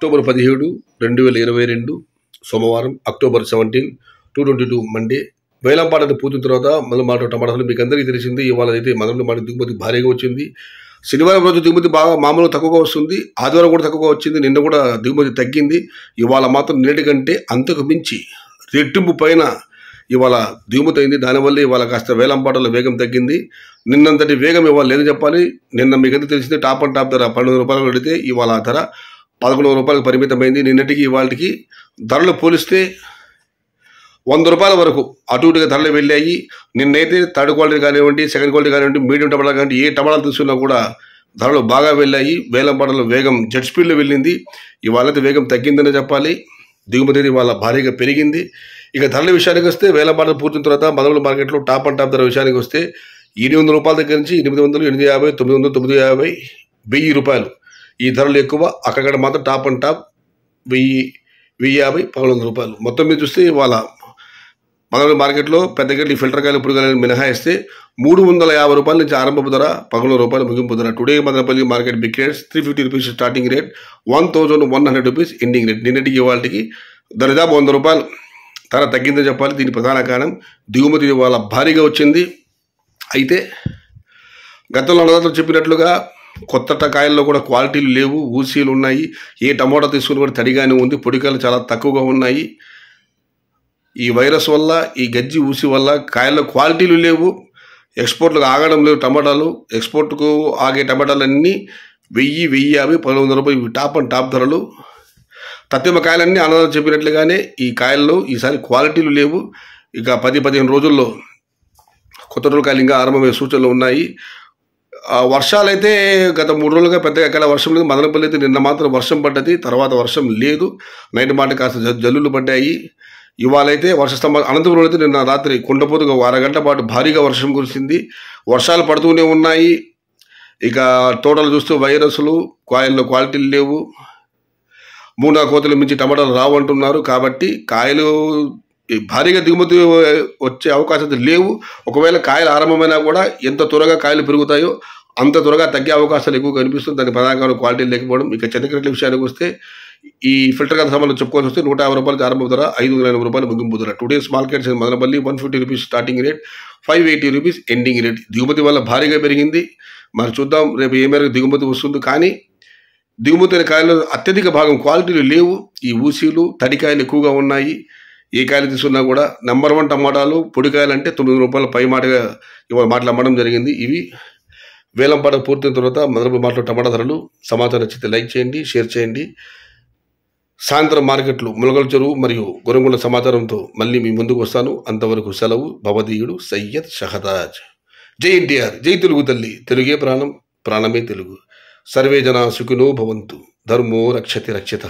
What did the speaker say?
October పదిహేడు రెండు వేల ఇరవై రెండు సోమవారం October seventeen two twenty two Monday పాటలు పూర్తిన తర్వాత మొదలు మాట టమాటాలు మీకు అందరికీ తెలిసింది ఇవాళ అయితే మొదలు మాట దిగుమతి భారీగా వచ్చింది శనివారం రోజు దిగుమతి బాగా మామూలు తక్కువగా వస్తుంది ఆదివారం కూడా తక్కువగా వచ్చింది నిన్న కూడా దిగుమతి తగ్గింది ఇవాళ మాత్రం నేటి కంటే అంతకు మించి రెట్టింపు పైన ఇవాళ దిగుమతి అయింది దానివల్ల ఇవాళ కాస్త వేలంపాటల వేగం తగ్గింది నిన్నంతటి వేగం ఇవాళ లేదని చెప్పాలి నిన్న మీకు ఎంత తెలిసింది టాప్ అండ్ టాప్ ధర పన్నెండు రూపాయలు పెడితే ఇవాళ ధర పదకొండు రూపాయలకు పరిమితమైంది నిన్నటికి ఇవాళకి ధరలు పోలిస్తే వంద రూపాయల వరకు అటు ఇటుగా ధరలు వెళ్ళాయి నిన్నైతే థర్డ్ క్వాలిటీ కానివ్వండి సెకండ్ క్వాలిటీ కానివ్వండి మీడియం టమాటాలు కానివ్వండి ఏ టమాటాలు తీసుకున్నా కూడా ధరలు బాగా వెళ్ళాయి వేలం పడలు వేగం జెట్ స్పీడ్లో వెళ్ళింది ఇవాళైతే వేగం తగ్గిందనే చెప్పాలి దిగుమతి ఇవాళ భారీగా పెరిగింది ఇక ధరల విషయానికి వస్తే వేల పంటలు పూర్తిన తర్వాత మదముల మార్కెట్లో టాప్ అండ్ టాప్ ధర విషయానికి వస్తే ఎనిమిది వందల రూపాయల దగ్గర నుంచి ఎనిమిది వందలు ఎనిమిది యాభై తొమ్మిది తొమ్మిది యాభై వెయ్యి రూపాయలు ఈ ధరలు ఎక్కువ అక్కడ మాత్రం టాప్ అండ్ టాప్ వెయ్యి వెయ్యి యాభై పదకొండు రూపాయలు మొత్తం మీద చూస్తే వాళ్ళ పదకొండు మార్కెట్లో పెద్ద గడ్డి ఫిల్టర్ కాయలు ఇప్పుడు మినహాయిస్తే మూడు వందల యాభై రూపాయల నుంచి ఆరంభపు ధర పదకొండు రూపాయలు ముగింపు ధర today Madanapalle market big rates three fifty rupees starting rate one thousand one hundred rupees ending rate నిన్నటికి ఇవాళకి దరిదాపు వంద రూపాయలు ధర తగ్గిందని చెప్పాలి దీని ప్రధాన కారణం దిగుమతి ఇవాళ భారీగా వచ్చింది అయితే గతంలో చెప్పినట్లుగా కొత్త టకాయల్లో కూడా క్వాలిటీలు లేవు ఊసీలు ఉన్నాయి ఏ టమోటా తీసుకుని కూడా తడిగానే ఉంది పొడికాయలు చాలా తక్కువగా ఉన్నాయి ఈ వైరస్ వల్ల ఈ గజ్జి ఊసి వల్ల కాయల్లో క్వాలిటీలు లేవు ఎక్స్పోర్ట్లకు ఆగడం లేవు టమాటాలు ఎక్స్పోర్ట్కు ఆగే టమాటాలన్నీ వెయ్యి వెయ్యి యాభై పదహైదు వందల రూపాయలు టాప్ అండ్ టాప్ ధరలు తత్తిమ కాయలన్నీ అన్నదాలు చెప్పినట్లుగానే ఈ కాయల్లో ఈసారి క్వాలిటీలు లేవు ఇక పది పదిహేను రోజుల్లో కొత్త కాయలు ఇంకా ఆరంభమయ్యే సూచనలు ఉన్నాయి వర్షాలైతే గత మూడు రోజులుగా పెద్దగా ఎక్కడ వర్షం లేదు మదనపల్లి అయితే నిన్న మాత్రం వర్షం పడ్డది తర్వాత వర్షం లేదు నైట్ మాట కాస్త జల్లులు పడ్డాయి ఇవాళైతే వర్షస్తంభాలు అనంతపురంలో అయితే నిన్న రాత్రి కుండపోతుగా అరగంట పాటు భారీగా వర్షం కురిసింది వర్షాలు పడుతూనే ఉన్నాయి ఇక తోటలు చూస్తూ వైరస్లు కాయల్లో క్వాలిటీలు లేవు మూడా కోతలు మించి టమాటాలు రావంటున్నారు కాబట్టి కాయలు భారీగా దిగుమతి వచ్చే అవకాశాలు లేవు ఒకవేళ కాయలు ఆరంభమైనా కూడా ఎంత త్వరగా కాయలు పెరుగుతాయో అంత త్వరగా తగ్గే అవకాశాలు ఎక్కువ కనిపిస్తుంది దాని ప్రధానంగా క్వాలిటీ లేకపోవడం ఇక చంద్రకరెట్ల విషయానికి వస్తే ఈ ఫిల్టర్ కథ సంబంధించి చెప్పుకోవాల్సి వస్తే నూట యాభై రూపాయలు ఆరంభ ధర ఐదు వందల ఎనభై రూపాయలు ముగింపు ధర days markets Madanapalle one fifty rupees starting rate five eighty rupees ending rate దిగుమతి వల్ల భారీగా పెరిగింది మరి చూద్దాం రేపు ఏ మేరకు దిగుమతి వస్తుంది కానీ దిగుమతి అయిన కాయలు అత్యధిక భాగం క్వాలిటీలు లేవు ఈ ఊసీలు తడికాయలు ఎక్కువగా ఉన్నాయి ఏ కాయలు తీసుకున్నా కూడా నెంబర్ వన్ టమాటాలు పొడికాయలు అంటే తొమ్మిది రూపాయల పై మాటగా ఇవాళ మాటలు అమ్మడం జరిగింది ఇవి వేలం పాట పూర్తయిన తర్వాత మదనపల్లి మాటలు టమాటా ధరలు సమాచారం వచ్చితే లైక్ చేయండి షేర్ చేయండి సాయంత్రం మార్కెట్లు ములగల చెరువు మరియు గొరంగొండ సమాచారంతో మళ్ళీ మీ ముందుకు వస్తాను అంతవరకు సెలవు భవదీయుడు సయ్యద్ షహదాజ్ జై ఎన్టీఆర్ జై తెలుగు తల్లి తెలుగే ప్రాణం ప్రాణమే తెలుగు సర్వే జనా సుఖినో భవంతు ధర్మో రక్షతి రక్షిత